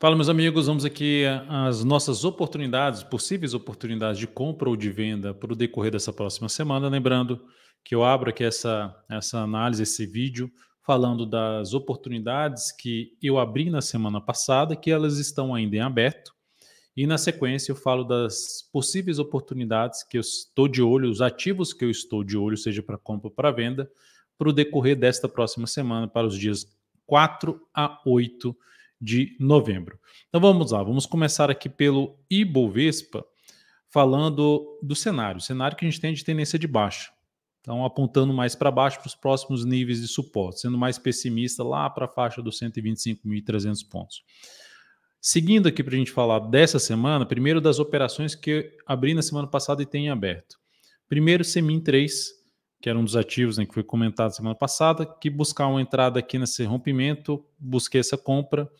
Fala, meus amigos, vamos aqui às nossas oportunidades, possíveis oportunidades de compra ou de venda para o decorrer dessa próxima semana. Lembrando que eu abro aqui essa, essa análise, esse vídeo, falando das oportunidades que eu abri na semana passada, que elas estão ainda em aberto. E na sequência eu falo das possíveis oportunidades que eu estou de olho, os ativos que eu estou de olho, seja para compra ou para venda, para o decorrer desta próxima semana, para os dias 4 a 8 de novembro. Então vamos lá, vamos começar aqui pelo Ibovespa, falando do cenário, cenário que a gente tem de tendência de baixa. Então apontando mais para baixo para os próximos níveis de suporte, sendo mais pessimista lá para a faixa dos 125.300 pontos. Seguindo aqui para a gente falar dessa semana, primeiro das operações que abri na semana passada e tem aberto. Primeiro, Semin 3, que era um dos ativos né, que foi comentado semana passada, que buscar uma entrada aqui nesse rompimento, busquei essa compra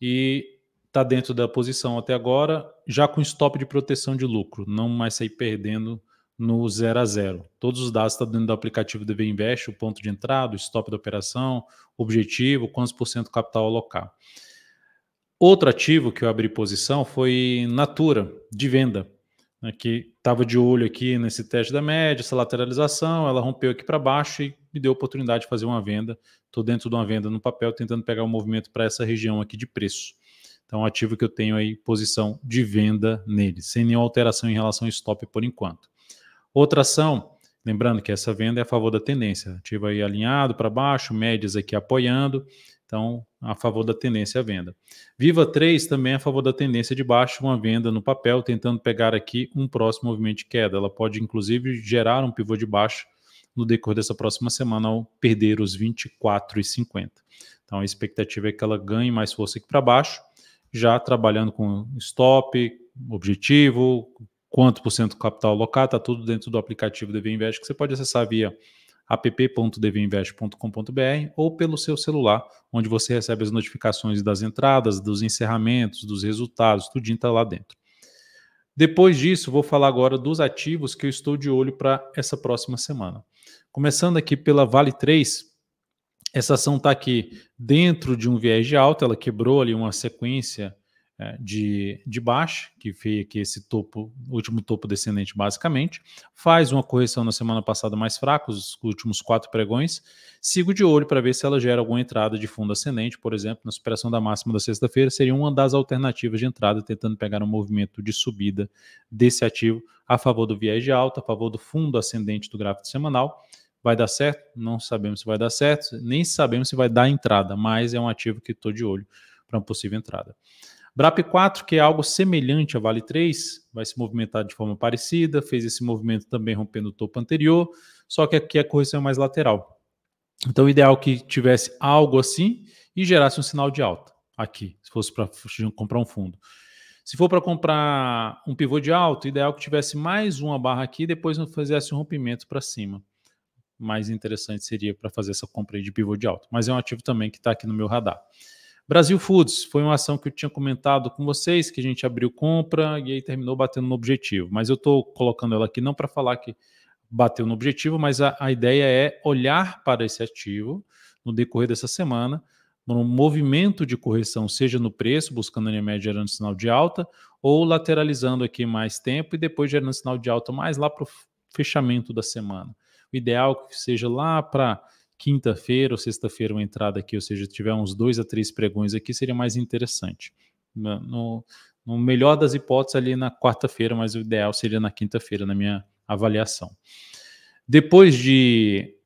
e está dentro da posição até agora, já com stop de proteção de lucro, não mais sair perdendo no zero a zero Todos os dados estão tá dentro do aplicativo DV Invest, o ponto de entrada, o stop da operação, objetivo, quantos por cento capital alocar. Outro ativo que eu abri posição foi Natura, de venda né, que estava de olho aqui nesse teste da média, essa lateralização, ela rompeu aqui para baixo e me deu a oportunidade de fazer uma venda. Estou dentro de uma venda no papel, tentando pegar o um movimento para essa região aqui de preço. Então, ativo que eu tenho aí posição de venda nele, sem nenhuma alteração em relação ao stop por enquanto. Outra ação, lembrando que essa venda é a favor da tendência, ativo aí alinhado para baixo, médias aqui apoiando, então, a favor da tendência à venda. Viva 3 também é a favor da tendência de baixo, uma venda no papel, tentando pegar aqui um próximo movimento de queda. Ela pode, inclusive, gerar um pivô de baixo no decorrer dessa próxima semana ao perder os 24,50. Então, a expectativa é que ela ganhe mais força aqui para baixo, já trabalhando com stop, objetivo, quanto por cento capital alocado, está tudo dentro do aplicativo DV Invest, que você pode acessar via app.devinvest.com.br ou pelo seu celular, onde você recebe as notificações das entradas, dos encerramentos, dos resultados, tudo está lá dentro. Depois disso, vou falar agora dos ativos que eu estou de olho para essa próxima semana. Começando aqui pela Vale 3, essa ação está aqui dentro de um viés de alta, ela quebrou ali uma sequência é, de, de baixa, que veio aqui esse topo, último topo descendente basicamente, faz uma correção na semana passada mais fraca, os últimos quatro pregões, sigo de olho para ver se ela gera alguma entrada de fundo ascendente, por exemplo, na superação da máxima da sexta-feira, seria uma das alternativas de entrada, tentando pegar um movimento de subida desse ativo a favor do viés de alta, a favor do fundo ascendente do gráfico semanal, vai dar certo? Não sabemos se vai dar certo, nem sabemos se vai dar entrada, mas é um ativo que estou de olho para uma possível entrada. BRAP 4, que é algo semelhante a Vale 3, vai se movimentar de forma parecida, fez esse movimento também rompendo o topo anterior, só que aqui a correção é mais lateral. Então, o ideal é que tivesse algo assim e gerasse um sinal de alta aqui, se fosse para comprar um fundo. Se for para comprar um pivô de alto, ideal é que tivesse mais uma barra aqui e depois fizesse um rompimento para cima. Mais interessante seria para fazer essa compra de pivô de alto. Mas é um ativo também que está aqui no meu radar. Brasil Foods foi uma ação que eu tinha comentado com vocês, que a gente abriu compra e aí terminou batendo no objetivo. Mas eu estou colocando ela aqui não para falar que bateu no objetivo, mas a, a, ideia é olhar para esse ativo no decorrer dessa semana, num movimento de correção, seja no preço, buscando a linha média gerando sinal de alta, ou lateralizando aqui mais tempo e depois gerando sinal de alta mais lá para o fechamento da semana. O ideal é que seja lá para quinta-feira ou sexta-feira uma entrada aqui, ou seja, tiver uns dois a três pregões aqui, seria mais interessante. No, no melhor das hipóteses, ali na quarta-feira, mas o ideal seria na quinta-feira, na minha avaliação. Depois de,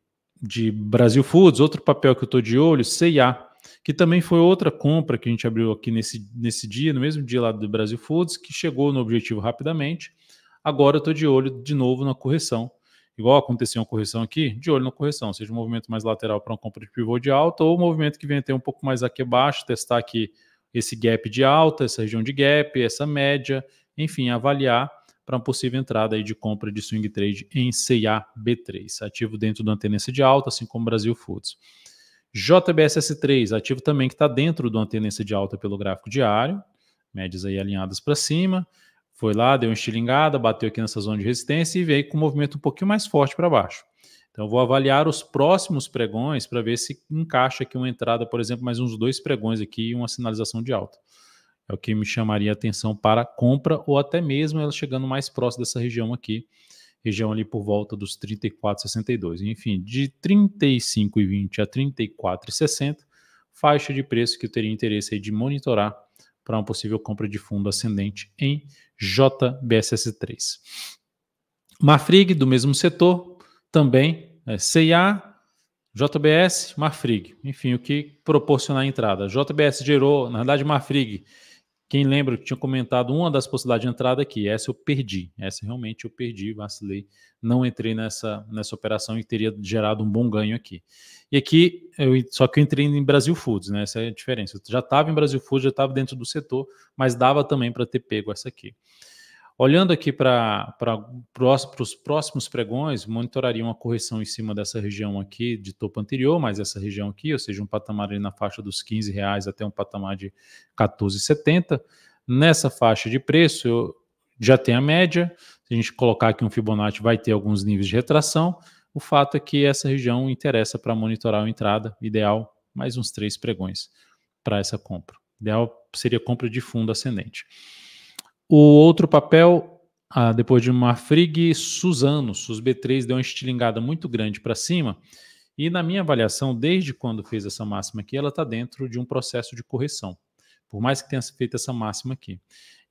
de Brasil Foods, outro papel que eu estou de olho, CIA, que também foi outra compra que a gente abriu aqui nesse, nesse dia, no mesmo dia lá do Brasil Foods, que chegou no objetivo rapidamente. Agora eu estou de olho de novo na correção igual aconteceu uma correção aqui, de olho na correção, seja um movimento mais lateral para uma compra de pivô de alta ou um movimento que venha ter um pouco mais aqui abaixo, testar aqui esse gap de alta, essa região de gap, essa média, enfim, avaliar para uma possível entrada aí de compra de swing trade em CAB3, ativo dentro da tendência de alta, assim como Brasil Foods. JBSS3, ativo também que está dentro de uma tendência de alta pelo gráfico diário, médias aí alinhadas para cima, foi lá, deu uma estilingada, bateu aqui nessa zona de resistência e veio com um movimento um pouquinho mais forte para baixo. Então, eu vou avaliar os próximos pregões para ver se encaixa aqui uma entrada, por exemplo, mais uns dois pregões aqui e uma sinalização de alta. É o que me chamaria a atenção para compra ou até mesmo ela chegando mais próximo dessa região aqui, região ali por volta dos 34,62. Enfim, de 35,20 a 34,60, faixa de preço que eu teria interesse de monitorar para uma possível compra de fundo ascendente em JBSS3. Marfrig, do mesmo setor, também é, CIA, JBS, Marfrig. Enfim, o que proporcionar a entrada. JBS gerou, na verdade, Marfrig quem lembra, que tinha comentado uma das possibilidades de entrada aqui. Essa eu perdi. Essa realmente eu perdi, vacilei. Não entrei nessa, nessa operação e teria gerado um bom ganho aqui. E aqui, eu, só que eu entrei em Brasil Foods, né? Essa é a diferença. Eu já estava em Brasil Foods, já estava dentro do setor, mas dava também para ter pego essa aqui. Olhando aqui para os próximos pregões, monitoraria uma correção em cima dessa região aqui de topo anterior, mais essa região aqui, ou seja, um patamar ali na faixa dos 15 reais até um patamar de 14,70. Nessa faixa de preço, eu, já tem a média. Se a gente colocar aqui um Fibonacci, vai ter alguns níveis de retração. O fato é que essa região interessa para monitorar a entrada, ideal mais uns três pregões para essa compra. Ideal seria compra de fundo ascendente. O outro papel, ah, depois de uma Frig Suzano, Sus B3 deu uma estilingada muito grande para cima. E na minha avaliação, desde quando fez essa máxima aqui, ela está dentro de um processo de correção. Por mais que tenha feito essa máxima aqui.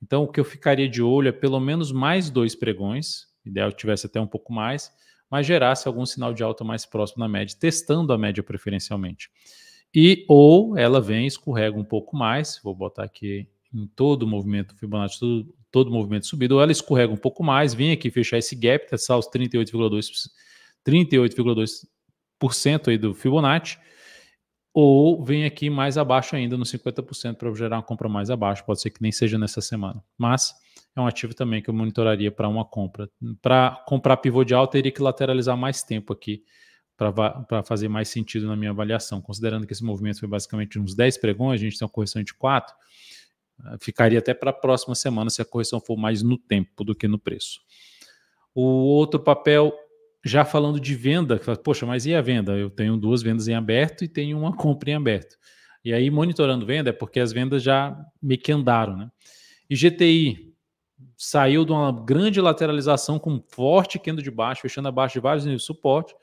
Então, o que eu ficaria de olho é pelo menos mais dois pregões, ideal que tivesse até um pouco mais, mas gerasse algum sinal de alta mais próximo da média, testando a média preferencialmente. E ou ela vem, escorrega um pouco mais, vou botar aqui em todo o movimento Fibonacci, todo, todo o movimento subido, ela escorrega um pouco mais, vem aqui fechar esse gap, testar tá os 38,2% 38,2% aí do Fibonacci, ou vem aqui mais abaixo ainda, nos 50%, para gerar uma compra mais abaixo. Pode ser que nem seja nessa semana. Mas é um ativo também que eu monitoraria para uma compra. Para comprar pivô de alta, teria que lateralizar mais tempo aqui para fazer mais sentido na minha avaliação. Considerando que esse movimento foi basicamente uns 10 pregões, a gente tem uma correção de 4, Ficaria até para a próxima semana se a correção for mais no tempo do que no preço. O outro papel, já falando de venda, poxa, mas e a venda? Eu tenho duas vendas em aberto e tenho uma compra em aberto. E aí, monitorando venda, é porque as vendas já meio que andaram, né? E GTI saiu de uma grande lateralização com um forte candle de baixo, fechando abaixo de vários níveis de suporte.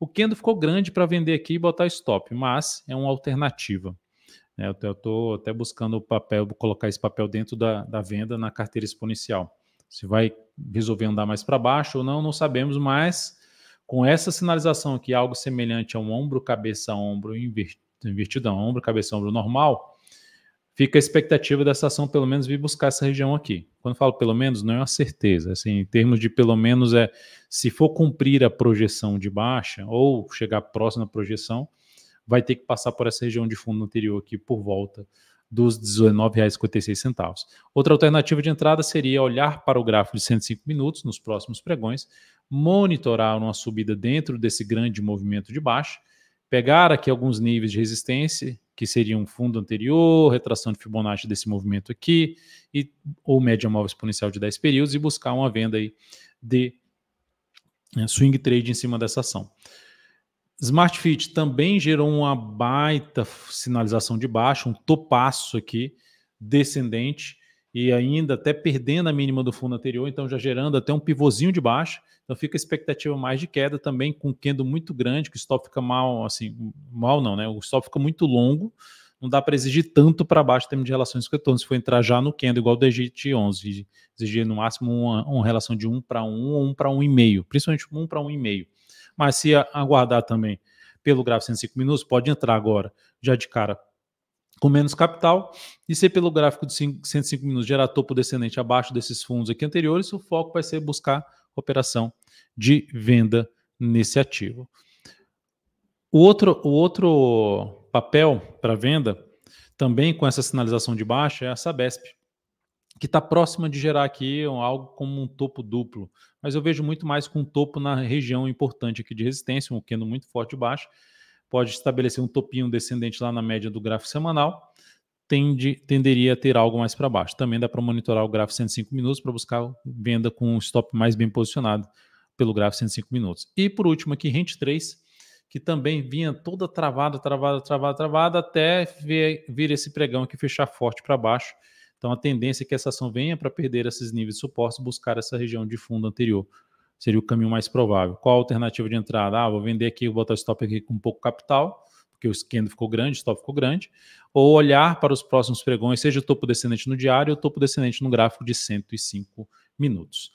O candle ficou grande para vender aqui e botar stop, mas é uma alternativa. Né? Eu estou até buscando o papel, colocar esse papel dentro da, da venda na carteira exponencial. Se vai resolver andar mais para baixo ou não, não sabemos, mas com essa sinalização aqui, algo semelhante a um ombro, cabeça, ombro invertido, um ombro, cabeça, ombro normal, fica a expectativa dessa ação pelo menos vir buscar essa região aqui. Quando falo pelo menos, não é uma certeza. Assim, em termos de pelo menos, é se for cumprir a projeção de baixa ou chegar próximo à projeção, vai ter que passar por essa região de fundo anterior aqui por volta dos R$19,56. Outra alternativa de entrada seria olhar para o gráfico de 105 minutos nos próximos pregões, monitorar uma subida dentro desse grande movimento de baixo, pegar aqui alguns níveis de resistência, que seriam um fundo anterior, retração de Fibonacci desse movimento aqui, e, ou média móvel exponencial de 10 períodos, e buscar uma venda aí de eh, swing trade em cima dessa ação. SmartFit também gerou uma baita sinalização de baixo, um topaço aqui, descendente, e ainda até perdendo a mínima do fundo anterior, então já gerando até um pivôzinho de baixo. Então fica a expectativa mais de queda também, com um candle muito grande, que o stop fica mal, assim, mal não, né? O stop fica muito longo, não dá para exigir tanto para baixo em termos de relações com retorno. Se for entrar já no candle, igual o DGT 11, exigir no máximo uma, uma relação de 1 para 1 ou 1 para 1,5, principalmente 1 para 1,5 mas se aguardar também pelo gráfico 105 minutos, pode entrar agora, já de cara, com menos capital. E se pelo gráfico de 5, 105 minutos gerar topo descendente abaixo desses fundos aqui anteriores, o foco vai ser buscar operação de venda nesse ativo. O outro, o outro papel para venda, também com essa sinalização de baixa, é a Sabesp que está próxima de gerar aqui algo como um topo duplo, mas eu vejo muito mais com um topo na região importante aqui de resistência, um pequeno muito forte baixo, pode estabelecer um topinho descendente lá na média do gráfico semanal, tende, tenderia a ter algo mais para baixo. Também dá para monitorar o gráfico 105 minutos para buscar venda com um stop mais bem posicionado pelo gráfico 105 minutos. E por último aqui, rente 3, que também vinha toda travada, travada, travada, travada, até vir, vir esse pregão aqui fechar forte para baixo, então a tendência é que essa ação venha para perder esses níveis de suporte e buscar essa região de fundo anterior. Seria o caminho mais provável. Qual a alternativa de entrada? Ah, vou vender aqui, vou botar stop aqui com pouco capital, porque o esquema ficou grande, o stop ficou grande. Ou olhar para os próximos pregões, seja o topo descendente no diário ou o topo descendente no gráfico de 105 minutos.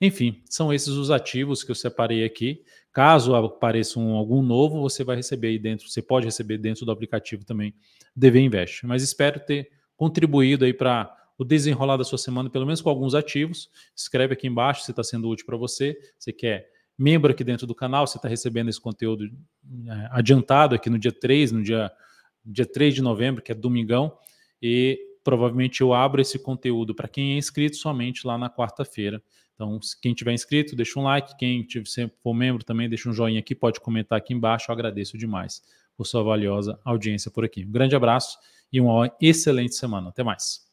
Enfim, são esses os ativos que eu separei aqui. Caso apareça um, algum novo, você vai receber aí dentro, você pode receber dentro do aplicativo também DV Invest. Mas espero ter contribuído aí para o desenrolar da sua semana, pelo menos com alguns ativos. Escreve aqui embaixo se está sendo útil para você. Você quer é membro aqui dentro do canal, você está recebendo esse conteúdo é, adiantado aqui no dia 3, no dia, dia 3 de novembro, que é domingão, e provavelmente eu abro esse conteúdo para quem é inscrito somente lá na quarta-feira. Então, quem tiver inscrito, deixa um like. Quem tiver, for membro também, deixa um joinha aqui, pode comentar aqui embaixo. Eu agradeço demais por sua valiosa audiência por aqui. Um grande abraço e uma excelente semana. Até mais.